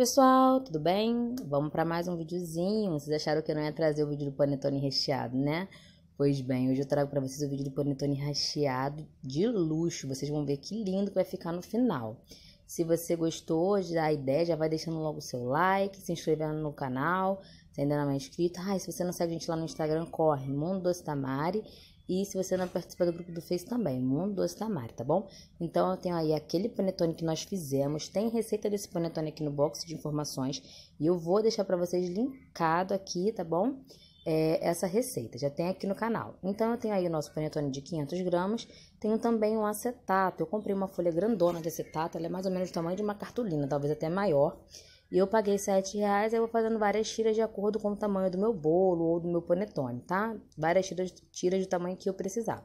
pessoal, tudo bem? Vamos para mais um videozinho. Vocês acharam que eu não ia trazer o vídeo do panetone recheado, né? Pois bem, hoje eu trago para vocês o vídeo do panetone recheado de luxo. Vocês vão ver que lindo que vai ficar no final. Se você gostou da ideia, já vai deixando logo o seu like, se inscrevendo no canal, se ainda não é inscrito. Ah, se você não segue a gente lá no Instagram, corre, Mundo Doce Tamari. E se você não participa do grupo do Face também, Mundo Doce da Mari, tá bom? Então eu tenho aí aquele panetone que nós fizemos, tem receita desse panetone aqui no box de informações e eu vou deixar para vocês linkado aqui, tá bom? É, essa receita, já tem aqui no canal. Então eu tenho aí o nosso panetone de 500 gramas, tenho também um acetato, eu comprei uma folha grandona de acetato, ela é mais ou menos do tamanho de uma cartolina, talvez até maior. E eu paguei 7 reais, eu vou fazendo várias tiras de acordo com o tamanho do meu bolo ou do meu panetone, tá? Várias tiras, tiras do tamanho que eu precisar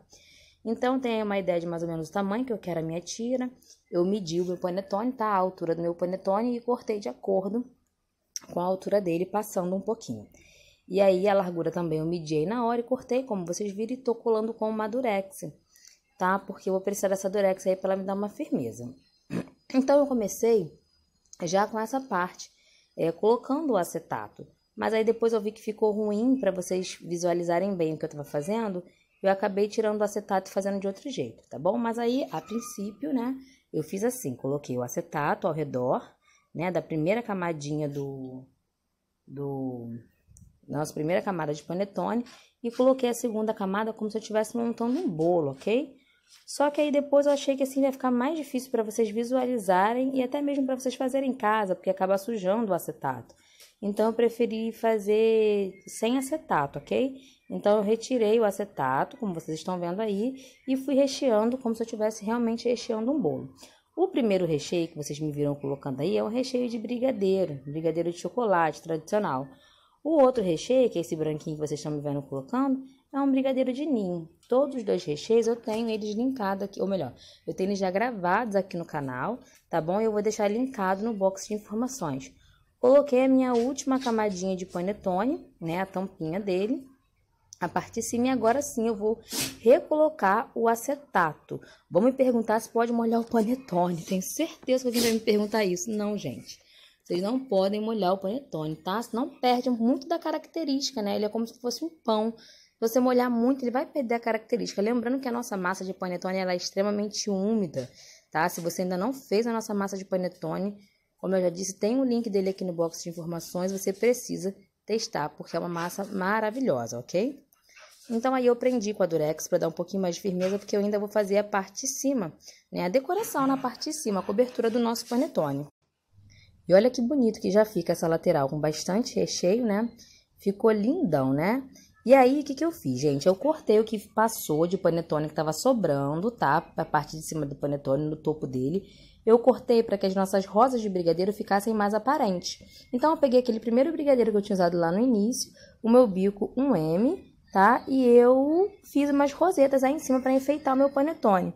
Então, tem uma ideia de mais ou menos o tamanho que eu quero a minha tira. Eu medi o meu panetone, tá? A altura do meu panetone e cortei de acordo com a altura dele, passando um pouquinho. E aí, a largura também eu medi na hora e cortei, como vocês viram, e tô colando com uma durex, tá? Porque eu vou precisar dessa durex aí para ela me dar uma firmeza. Então, eu comecei já com essa parte, é, colocando o acetato. Mas aí depois eu vi que ficou ruim para vocês visualizarem bem o que eu estava fazendo. Eu acabei tirando o acetato e fazendo de outro jeito, tá bom? Mas aí, a princípio, né, eu fiz assim, coloquei o acetato ao redor, né, da primeira camadinha do, do nossa primeira camada de panetone e coloquei a segunda camada como se eu estivesse montando um bolo, ok? Só que aí depois eu achei que assim vai ficar mais difícil para vocês visualizarem e até mesmo para vocês fazerem em casa, porque acaba sujando o acetato. Então eu preferi fazer sem acetato, ok? Então eu retirei o acetato, como vocês estão vendo aí, e fui recheando como se eu estivesse realmente recheando um bolo. O primeiro recheio que vocês me viram colocando aí é o recheio de brigadeiro, brigadeiro de chocolate tradicional. O outro recheio, que é esse branquinho que vocês estão me vendo colocando, é um brigadeiro de ninho. Todos os dois recheios eu tenho eles linkados aqui, ou melhor, eu tenho eles já gravados aqui no canal, tá bom? Eu vou deixar linkado no box de informações. Coloquei a minha última camadinha de panetone, né, a tampinha dele, a parte de cima e agora sim eu vou recolocar o acetato. Vão me perguntar se pode molhar o panetone, tenho certeza que alguém vai me perguntar isso. Não, gente. Vocês não podem molhar o panetone, tá? Senão perde muito da característica, né? Ele é como se fosse um pão você molhar muito, ele vai perder a característica. Lembrando que a nossa massa de panetone ela é extremamente úmida, tá? Se você ainda não fez a nossa massa de panetone, como eu já disse, tem o um link dele aqui no box de informações, você precisa testar, porque é uma massa maravilhosa, ok? Então aí eu prendi com a Durex para dar um pouquinho mais de firmeza, porque eu ainda vou fazer a parte de cima, né? A decoração na parte de cima, a cobertura do nosso panetone. E olha que bonito que já fica essa lateral, com bastante recheio, né? Ficou lindão, né? E aí, o que, que eu fiz, gente? Eu cortei o que passou de panetone que tava sobrando, tá? A parte de cima do panetone, no topo dele. Eu cortei para que as nossas rosas de brigadeiro ficassem mais aparentes. Então, eu peguei aquele primeiro brigadeiro que eu tinha usado lá no início, o meu bico 1M, tá? E eu fiz umas rosetas aí em cima para enfeitar o meu panetone.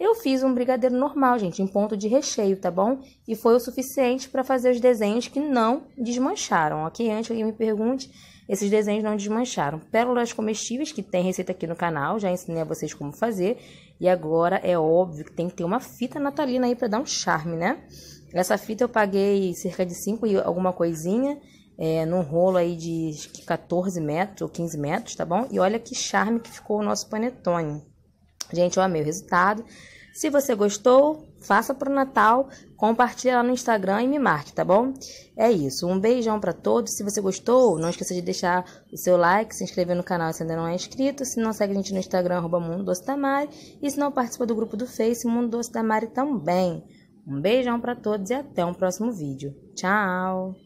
Eu fiz um brigadeiro normal, gente, em ponto de recheio, tá bom? E foi o suficiente para fazer os desenhos que não desmancharam, ok? Antes que alguém me pergunte, esses desenhos não desmancharam. Pérolas comestíveis, que tem receita aqui no canal, já ensinei a vocês como fazer. E agora é óbvio que tem que ter uma fita natalina aí para dar um charme, né? Essa fita eu paguei cerca de 5 e alguma coisinha é, num rolo aí de 14 metros ou 15 metros, tá bom? E olha que charme que ficou o nosso panetone. Gente, eu amei o resultado. Se você gostou, faça para o Natal, compartilha lá no Instagram e me marque, tá bom? É isso. Um beijão para todos. Se você gostou, não esqueça de deixar o seu like, se inscrever no canal se ainda não é inscrito. Se não, segue a gente no Instagram, arroba Mundo Doce da Mari. E se não, participa do grupo do Face Mundo Doce da Mari também. Um beijão para todos e até um próximo vídeo. Tchau!